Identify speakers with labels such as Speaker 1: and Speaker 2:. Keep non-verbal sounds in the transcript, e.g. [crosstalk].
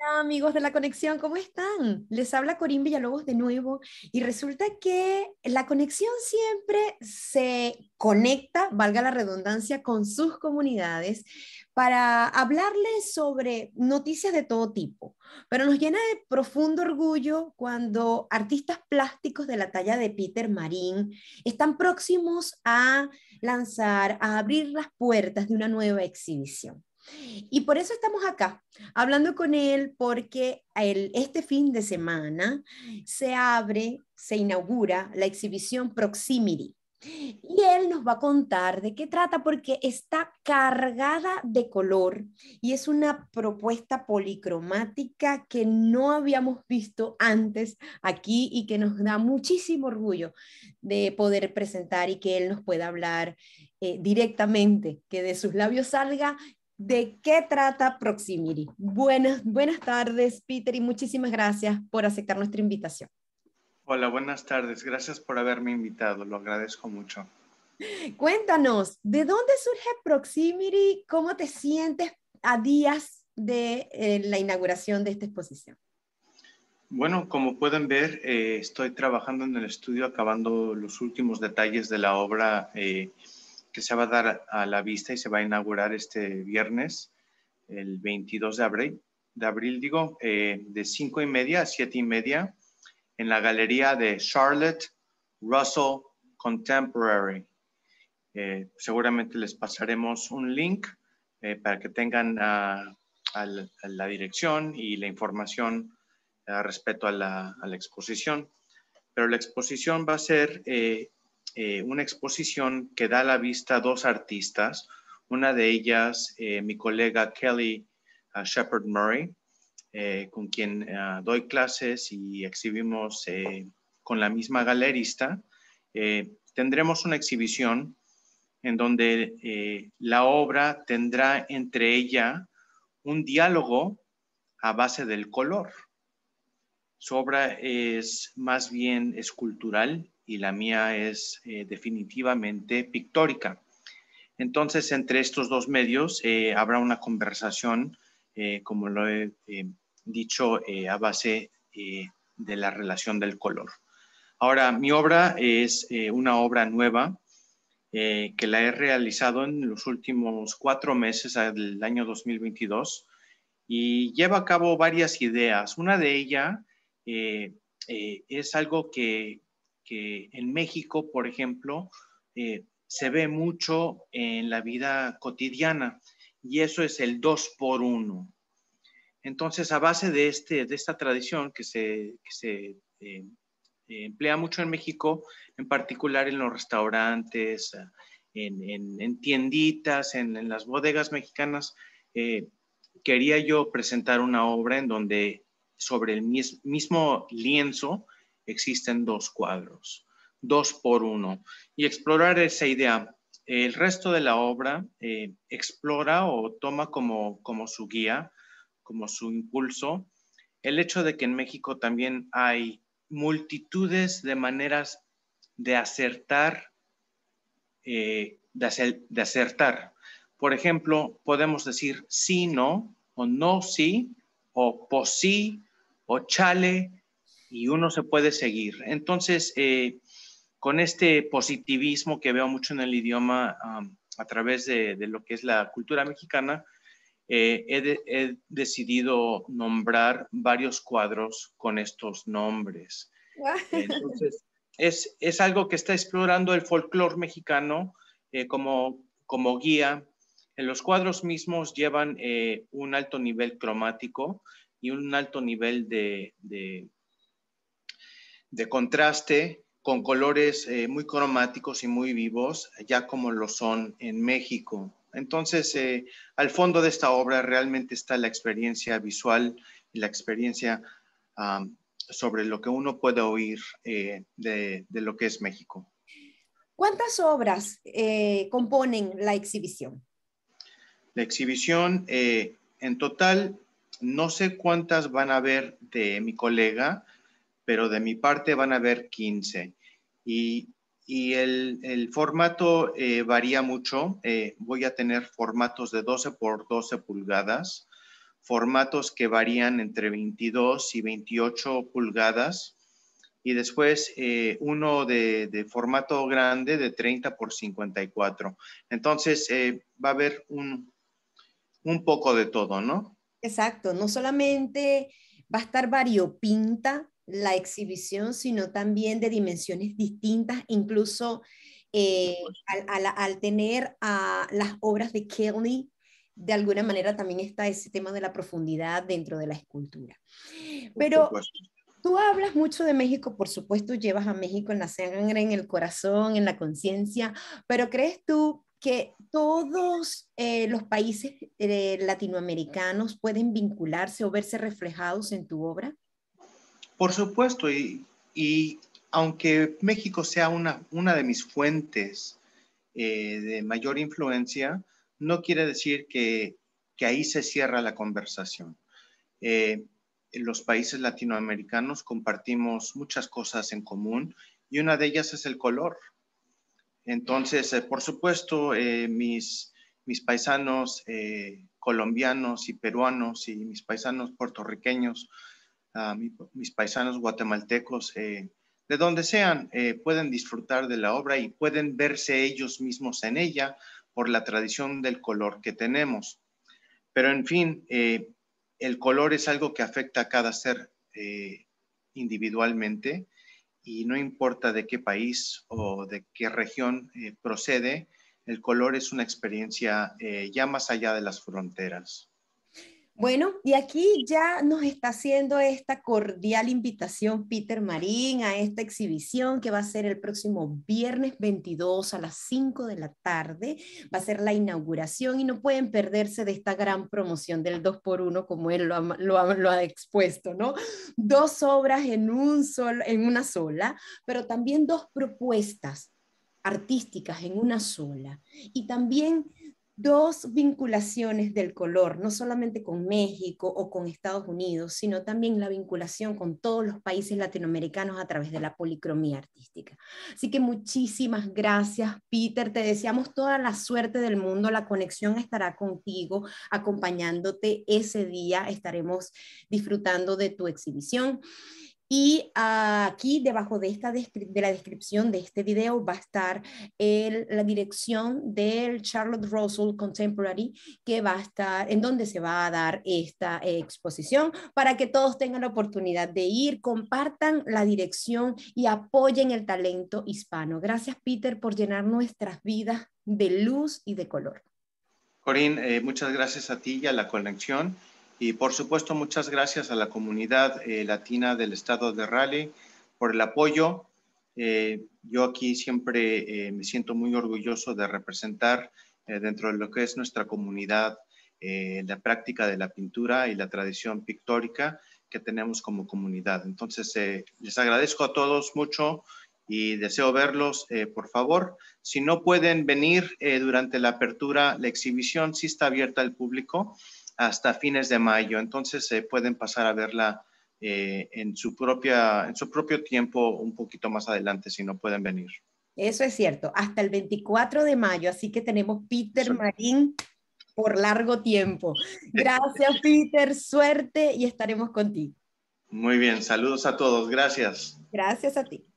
Speaker 1: Hola amigos de la conexión, ¿cómo están? Les habla Corín Villalobos de nuevo y resulta que la conexión siempre se conecta, valga la redundancia, con sus comunidades para hablarles sobre noticias de todo tipo, pero nos llena de profundo orgullo cuando artistas plásticos de la talla de Peter Marín están próximos a lanzar, a abrir las puertas de una nueva exhibición. Y por eso estamos acá, hablando con él, porque el, este fin de semana se abre, se inaugura la exhibición Proximity. Y él nos va a contar de qué trata porque está cargada de color y es una propuesta policromática que no habíamos visto antes aquí y que nos da muchísimo orgullo de poder presentar y que él nos pueda hablar eh, directamente, que de sus labios salga ¿De qué trata Proximity? Buenas, buenas tardes, Peter, y muchísimas gracias por aceptar nuestra invitación.
Speaker 2: Hola, buenas tardes. Gracias por haberme invitado. Lo agradezco mucho.
Speaker 1: Cuéntanos, ¿de dónde surge Proximity? ¿Cómo te sientes a días de eh, la inauguración de esta exposición?
Speaker 2: Bueno, como pueden ver, eh, estoy trabajando en el estudio acabando los últimos detalles de la obra. Eh, se va a dar a la vista y se va a inaugurar este viernes, el 22 de abril, de abril digo, eh, de 5 y media a 7 y media en la galería de Charlotte Russell Contemporary. Eh, seguramente les pasaremos un link eh, para que tengan ah, la dirección y la información ah, respecto a la, exposición. Pero la exposición va a ser eh, una exposición que da a la vista a dos artistas, una de ellas eh, mi colega Kelly ah, shepherd Shepard Murray, eh, con quien ah, doy clases y exhibimos con la misma galerista. tendremos una exhibición en donde la obra tendrá entre ella un diálogo a base del color. Su obra es más bien escultural y la mía es eh, definitivamente pictórica. Entonces, entre estos dos medios eh, habrá una conversación, eh, como lo he dicho, a base de la relación del color. Ahora, mi obra es una obra nueva que la he realizado en los últimos cuatro meses del año 2022 y lleva a cabo varias ideas. Una de ellas es algo que que en México, por ejemplo, eh, se ve mucho en la vida cotidiana y eso es el dos por uno. Entonces, a base de, este, de esta tradición que se, eh, emplea mucho en México, en particular en los restaurantes, en, en, en tienditas, en, las bodegas mexicanas, eh, quería yo presentar una obra en donde sobre el mismo lienzo existen dos cuadros, dos por uno, y explorar esa idea. El resto de la obra eh, explora o toma como, su guía, como su impulso, el hecho de que en México también hay multitudes de maneras de acertar, eh, de, de, acertar. Por ejemplo, podemos decir sí, no, o no, sí, o posí, o chale, y uno se puede seguir. Entonces, eh, con este positivismo que veo mucho en el idioma a través de, lo que es la cultura mexicana, eh, he, decidido nombrar varios cuadros con estos nombres. Entonces, es, es algo que está explorando el folclore mexicano eh, como, como guía. En los cuadros mismos llevan un alto nivel cromático y un alto nivel de de contraste con colores eh, muy cromáticos y muy vivos, ya como lo son en México. Entonces, eh, al fondo de esta obra realmente está la experiencia visual y la experiencia sobre lo que uno puede oír eh, de, de, lo que es México.
Speaker 1: ¿Cuántas obras componen la exhibición?
Speaker 2: La exhibición, en total, no sé cuántas van a ver de mi colega, pero de mi parte van a haber 15. Y, y el, el, formato eh, varía mucho. Eh, voy a tener formatos de 12 por 12 pulgadas, formatos que varían entre 22 y 28 pulgadas, y después eh, uno de, de, formato grande de 30 por 54. Entonces, va a haber un, un poco de todo, ¿no?
Speaker 1: Exacto, no solamente va a estar variopinta la exhibición, sino también de dimensiones distintas, incluso eh, al, al, tener a las obras de Kelly, de alguna manera también está ese tema de la profundidad dentro de la escultura. Pero tú hablas mucho de México, por supuesto, llevas a México en la sangre, en el corazón, en la conciencia, pero ¿crees tú que todos eh, los países eh, latinoamericanos pueden vincularse o verse reflejados en tu obra?
Speaker 2: Por supuesto, y, y aunque México sea una, de mis fuentes eh, de mayor influencia, no quiere decir que, que ahí se cierra la conversación. los países latinoamericanos compartimos muchas cosas en común y una de ellas es el color. Entonces, eh, por supuesto, eh, mis, paisanos eh, colombianos y peruanos y mis paisanos puertorriqueños, ah, mis paisanos guatemaltecos, de donde sean, pueden disfrutar de la obra y pueden verse ellos mismos en ella por la tradición del color que tenemos. Pero en fin, el color es algo que afecta a cada ser individualmente y no importa de qué país o de qué región eh, procede, el color es una experiencia eh, ya más allá de las fronteras.
Speaker 1: Bueno, y aquí ya nos está haciendo esta cordial invitación Peter Marín a esta exhibición que va a ser el próximo viernes 22 a las 5 de la tarde. Va a ser la inauguración y no pueden perderse de esta gran promoción del 2x1 como él lo ha, expuesto, ¿no? Dos obras en, un solo, en una sola, pero también dos propuestas artísticas en una sola. Y también dos vinculaciones del color, no solamente con México o con Estados Unidos, sino también la vinculación con todos los países latinoamericanos a través de la policromía artística. Así que muchísimas gracias, Peter. Te deseamos toda la suerte del mundo. La conexión estará contigo, acompañándote ese día. Estaremos disfrutando de tu exhibición. Y ah, aquí debajo de, esta de la descripción de este video va a estar la dirección del Charlotte Russell Contemporary, que va a estar en donde se va a dar esta exposición, para que todos tengan la oportunidad de ir, compartan la dirección y apoyen el talento hispano. Gracias, Peter, por llenar nuestras vidas de luz y de color.
Speaker 2: Corín, eh, muchas gracias a ti y a la conexión. Y por supuesto, muchas gracias a la comunidad eh, latina del estado de Raleigh por el apoyo. Eh, yo aquí siempre eh, me siento muy orgulloso de representar dentro de lo que es nuestra comunidad la práctica de la pintura y la tradición pictórica que tenemos como comunidad. Entonces, les agradezco a todos mucho y deseo verlos, por favor. Si no pueden venir durante la apertura, la exhibición sí está abierta al público hasta fines de mayo. Entonces se pueden pasar a verla eh, en, su propia, en su propio tiempo un poquito más adelante si no pueden venir.
Speaker 1: Eso es cierto, hasta el 24 de mayo, así que tenemos Peter Marín por largo tiempo. [laughs] Gracias Peter, suerte y estaremos contigo.
Speaker 2: Muy bien, saludos a todos, gracias.
Speaker 1: Gracias a ti.